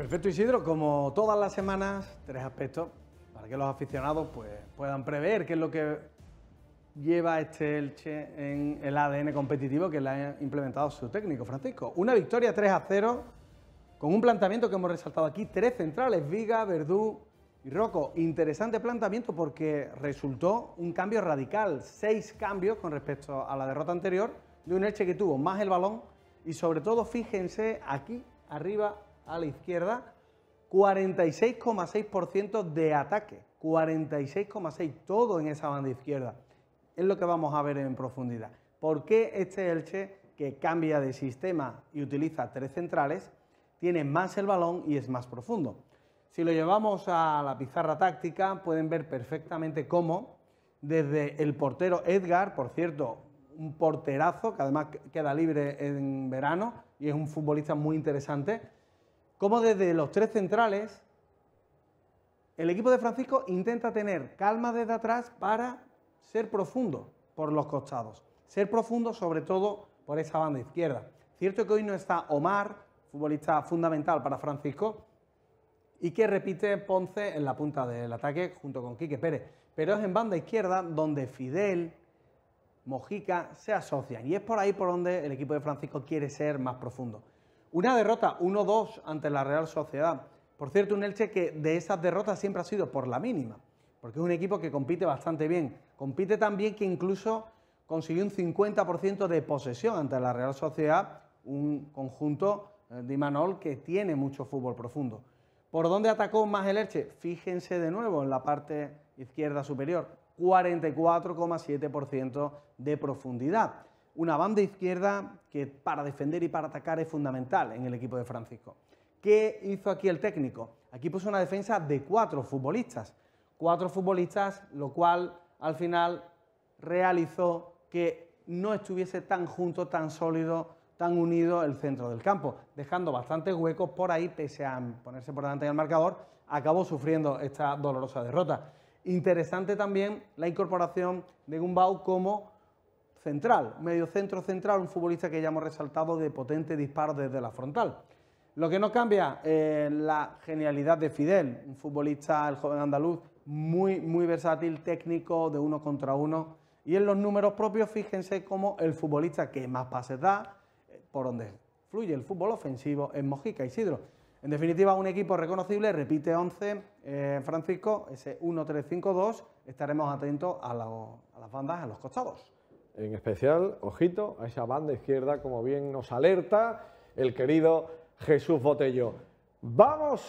Perfecto Isidro, como todas las semanas, tres aspectos para que los aficionados pues, puedan prever qué es lo que lleva este Elche en el ADN competitivo que le ha implementado su técnico, Francisco. Una victoria 3 a 0 con un planteamiento que hemos resaltado aquí, tres centrales, Viga, Verdú y Rocco. Interesante planteamiento porque resultó un cambio radical, seis cambios con respecto a la derrota anterior de un Elche que tuvo más el balón y sobre todo, fíjense aquí arriba a la izquierda, 46,6% de ataque, 46,6% todo en esa banda izquierda. Es lo que vamos a ver en profundidad. ¿Por qué este Elche, que cambia de sistema y utiliza tres centrales, tiene más el balón y es más profundo? Si lo llevamos a la pizarra táctica, pueden ver perfectamente cómo desde el portero Edgar, por cierto, un porterazo que además queda libre en verano y es un futbolista muy interesante, como desde los tres centrales el equipo de Francisco intenta tener calma desde atrás para ser profundo por los costados, ser profundo sobre todo por esa banda izquierda. Cierto que hoy no está Omar, futbolista fundamental para Francisco, y que repite Ponce en la punta del ataque junto con Quique Pérez. Pero es en banda izquierda donde Fidel, Mojica se asocian y es por ahí por donde el equipo de Francisco quiere ser más profundo. Una derrota 1-2 ante la Real Sociedad. Por cierto, un Elche que de esas derrotas siempre ha sido por la mínima, porque es un equipo que compite bastante bien. Compite tan bien que incluso consiguió un 50% de posesión ante la Real Sociedad, un conjunto eh, de Imanol que tiene mucho fútbol profundo. ¿Por dónde atacó más el Elche? Fíjense de nuevo en la parte izquierda superior, 44,7% de profundidad una banda izquierda que para defender y para atacar es fundamental en el equipo de Francisco. ¿Qué hizo aquí el técnico? Aquí puso una defensa de cuatro futbolistas. Cuatro futbolistas, lo cual al final realizó que no estuviese tan junto, tan sólido, tan unido el centro del campo, dejando bastantes huecos por ahí, pese a ponerse por delante del marcador, acabó sufriendo esta dolorosa derrota. Interesante también la incorporación de Gumbau como central, medio centro central, un futbolista que ya hemos resaltado de potente disparo desde la frontal. Lo que no cambia es eh, la genialidad de Fidel, un futbolista, el joven andaluz, muy, muy versátil, técnico, de uno contra uno. Y en los números propios, fíjense cómo el futbolista que más pases da, eh, por donde fluye el fútbol ofensivo, es Mojica Isidro. En definitiva, un equipo reconocible, repite 11, eh, Francisco, ese 1-3-5-2, estaremos atentos a, a las bandas, a los costados. En especial, ojito, a esa banda izquierda, como bien nos alerta el querido Jesús Botello. Vamos